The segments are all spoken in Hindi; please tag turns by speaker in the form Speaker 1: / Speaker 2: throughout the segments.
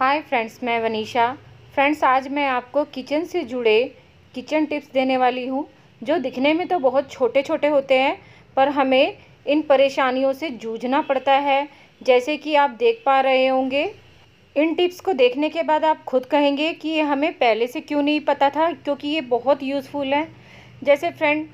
Speaker 1: हाय फ्रेंड्स मैं वनीशा फ्रेंड्स आज मैं आपको किचन से जुड़े किचन टिप्स देने वाली हूँ जो दिखने में तो बहुत छोटे छोटे होते हैं पर हमें इन परेशानियों से जूझना पड़ता है जैसे कि आप देख पा रहे होंगे इन टिप्स को देखने के बाद आप खुद कहेंगे कि ये हमें पहले से क्यों नहीं पता था क्योंकि ये बहुत यूज़फुल है जैसे फ्रेंड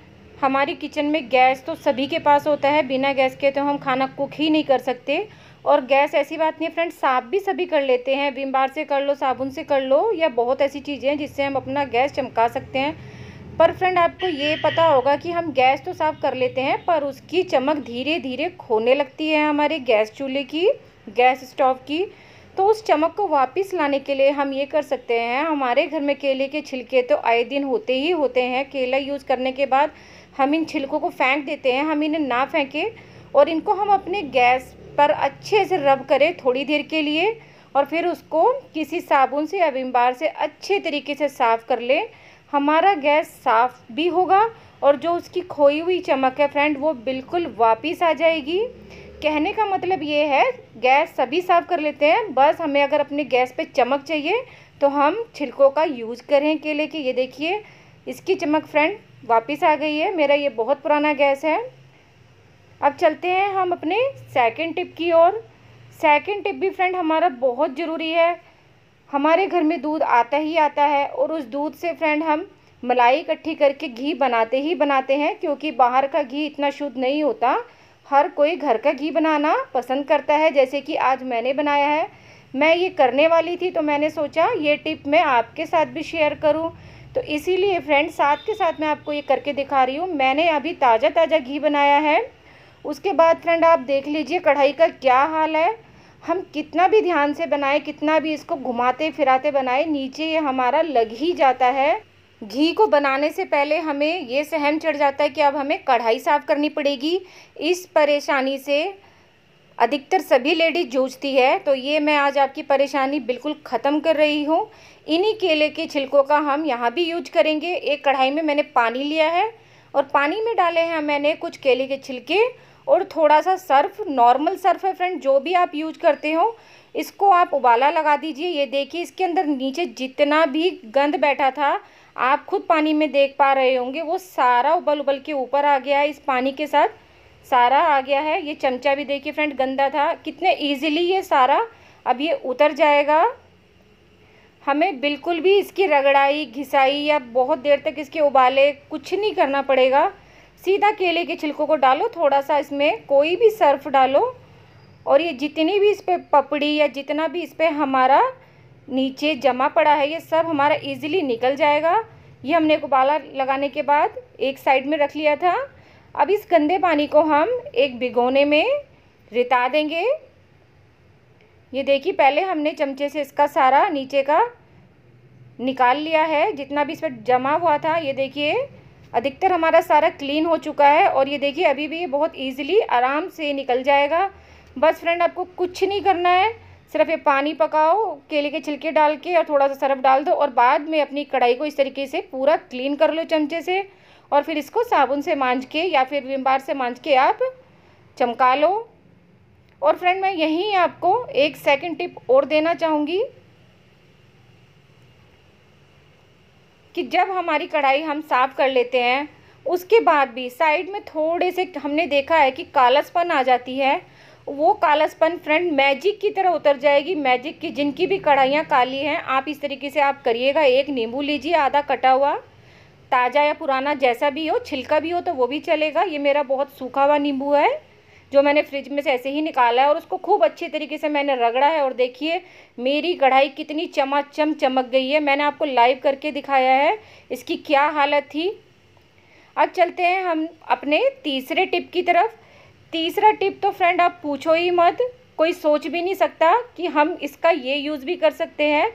Speaker 1: हमारी किचन में गैस तो सभी के पास होता है बिना गैस के तो हम खाना कुक ही नहीं कर सकते और गैस ऐसी बात नहीं है फ्रेंड साफ भी सभी कर लेते हैं विम बार से कर लो साबुन से कर लो या बहुत ऐसी चीज़ें हैं जिससे हम अपना गैस चमका सकते हैं पर फ्रेंड आपको ये पता होगा कि हम गैस तो साफ़ कर लेते हैं पर उसकी चमक धीरे धीरे खोने लगती है हमारे गैस चूल्हे की गैस स्टोव की तो उस चमक को वापस लाने के लिए हम ये कर सकते हैं हमारे घर में केले के छिलके तो आए दिन होते ही होते हैं केला यूज़ करने के बाद हम इन छिलकों को फेंक देते हैं हम इन्हें ना फेंकें और इनको हम अपने गैस पर अच्छे से रब करें थोड़ी देर के लिए और फिर उसको किसी साबुन से या विम बार से अच्छे तरीके से साफ़ कर लें हमारा गैस साफ़ भी होगा और जो उसकी खोई हुई चमक है फ्रेंड वो बिल्कुल वापस आ जाएगी कहने का मतलब ये है गैस सभी साफ़ कर लेते हैं बस हमें अगर अपने गैस पे चमक चाहिए तो हम छिलकों का यूज़ करें केले के ये देखिए इसकी चमक फ्रेंड वापस आ गई है मेरा ये बहुत पुराना गैस है अब चलते हैं हम अपने सेकंड टिप की ओर सेकंड टिप भी फ्रेंड हमारा बहुत ज़रूरी है हमारे घर में दूध आता ही आता है और उस दूध से फ्रेंड हम मलाई इकट्ठी करके घी बनाते ही बनाते हैं क्योंकि बाहर का घी इतना शुद्ध नहीं होता हर कोई घर का घी बनाना पसंद करता है जैसे कि आज मैंने बनाया है मैं ये करने वाली थी तो मैंने सोचा ये टिप मैं आपके साथ भी शेयर करूं तो इसीलिए फ्रेंड साथ के साथ मैं आपको ये करके दिखा रही हूँ मैंने अभी ताज़ा ताज़ा घी बनाया है उसके बाद फ्रेंड आप देख लीजिए कढ़ाई का क्या हाल है हम कितना भी ध्यान से बनाए कितना भी इसको घुमाते फिराते बनाए नीचे ये हमारा लग ही जाता है घी को बनाने से पहले हमें ये सहम चढ़ जाता है कि अब हमें कढ़ाई साफ़ करनी पड़ेगी इस परेशानी से अधिकतर सभी लेडीज जूझती है तो ये मैं आज आपकी परेशानी बिल्कुल ख़त्म कर रही हूँ इन्हीं केले के छिलकों का हम यहाँ भी यूज करेंगे एक कढ़ाई में मैंने पानी लिया है और पानी में डाले हैं मैंने कुछ केले के छिलके और थोड़ा सा सर्फ नॉर्मल सर्फ है फ्रेंड जो भी आप यूज करते हो इसको आप उबाला लगा दीजिए ये देखिए इसके अंदर नीचे जितना भी गंद बैठा था आप खुद पानी में देख पा रहे होंगे वो सारा उबल उबल के ऊपर आ गया है इस पानी के साथ सारा आ गया है ये चमचा भी देखिए फ्रेंड गंदा था कितने ईजिली ये सारा अब ये उतर जाएगा हमें बिल्कुल भी इसकी रगड़ाई घिसाई या बहुत देर तक इसके उबाले कुछ नहीं करना पड़ेगा सीधा केले के छिलकों को डालो थोड़ा सा इसमें कोई भी सर्फ डालो और ये जितनी भी इस पर पपड़ी या जितना भी इस पर हमारा नीचे जमा पड़ा है ये सब हमारा इजीली निकल जाएगा ये हमने उबाला लगाने के बाद एक साइड में रख लिया था अब इस गंदे पानी को हम एक भिगोने में रिता देंगे ये देखिए पहले हमने चमचे से इसका सारा नीचे का निकाल लिया है जितना भी इस पर जमा हुआ था ये देखिए अधिकतर हमारा सारा क्लीन हो चुका है और ये देखिए अभी भी ये बहुत ईजिली आराम से निकल जाएगा बस फ्रेंड आपको कुछ नहीं करना है सिर्फ ये पानी पकाओ केले के छिलके डाल के और थोड़ा सा सरफ डाल दो और बाद में अपनी कढ़ाई को इस तरीके से पूरा क्लीन कर लो चमचे से और फिर इसको साबुन से मांझ के या फिर विम बार से मांझ के आप चमका लो और फ्रेंड मैं यहीं आपको एक सेकंड टिप और देना चाहूँगी कि जब हमारी कढ़ाई हम साफ़ कर लेते हैं उसके बाद भी साइड में थोड़े से हमने देखा है कि कालसपन आ जाती है वो कालसपन फ्रेंड मैजिक की तरह उतर जाएगी मैजिक की जिनकी भी कढ़ाइयाँ काली हैं आप इस तरीके से आप करिएगा एक नींबू लीजिए आधा कटा हुआ ताज़ा या पुराना जैसा भी हो छिलका भी हो तो वो भी चलेगा ये मेरा बहुत सूखा हुआ नींबू है जो मैंने फ्रिज में से ऐसे ही निकाला है और उसको खूब अच्छे तरीके से मैंने रगड़ा है और देखिए मेरी कढ़ाई कितनी चमाचम चमक गई है मैंने आपको लाइव करके दिखाया है इसकी क्या हालत थी अब चलते हैं हम अपने तीसरे टिप की तरफ तीसरा टिप तो फ्रेंड आप पूछो ही मत कोई सोच भी नहीं सकता कि हम इसका ये यूज़ भी कर सकते हैं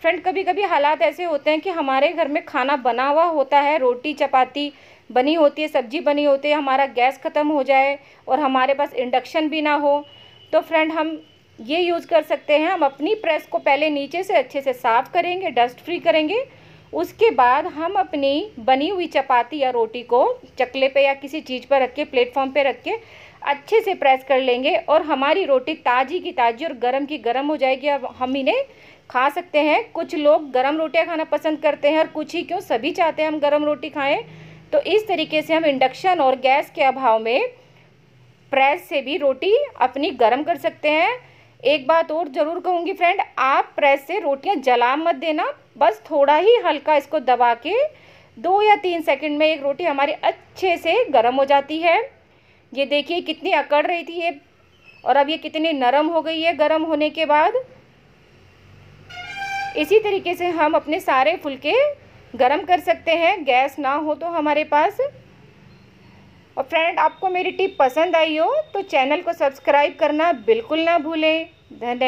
Speaker 1: फ्रेंड कभी कभी हालात ऐसे होते हैं कि हमारे घर में खाना बना हुआ होता है रोटी चपाती बनी होती है सब्जी बनी होती है हमारा गैस ख़त्म हो जाए और हमारे पास इंडक्शन भी ना हो तो फ्रेंड हम ये यूज़ कर सकते हैं हम अपनी प्रेस को पहले नीचे से अच्छे से साफ़ करेंगे डस्ट फ्री करेंगे उसके बाद हम अपनी बनी हुई चपाती या रोटी को चकले पे या किसी चीज़ पर रख के प्लेटफॉर्म पे रख के अच्छे से प्रेस कर लेंगे और हमारी रोटी ताज़ी की ताज़ी और गर्म की गर्म हो जाएगी अब हम इन्हें खा सकते हैं कुछ लोग गर्म रोटियां खाना पसंद करते हैं और कुछ ही क्यों सभी चाहते हैं हम गर्म रोटी खाएं तो इस तरीके से हम इंडक्शन और गैस के अभाव में प्रेस से भी रोटी अपनी गर्म कर सकते हैं एक बात और ज़रूर कहूँगी फ्रेंड आप प्रेस से रोटियाँ जला मत देना बस थोड़ा ही हल्का इसको दबा के दो या तीन सेकंड में एक रोटी हमारी अच्छे से गर्म हो जाती है ये देखिए कितनी अकड़ रही थी ये और अब ये कितनी नरम हो गई है गर्म होने के बाद इसी तरीके से हम अपने सारे फुलके गरम कर सकते हैं गैस ना हो तो हमारे पास और फ्रेंड आपको मेरी टिप पसंद आई हो तो चैनल को सब्सक्राइब करना बिल्कुल ना भूलें धन्यवाद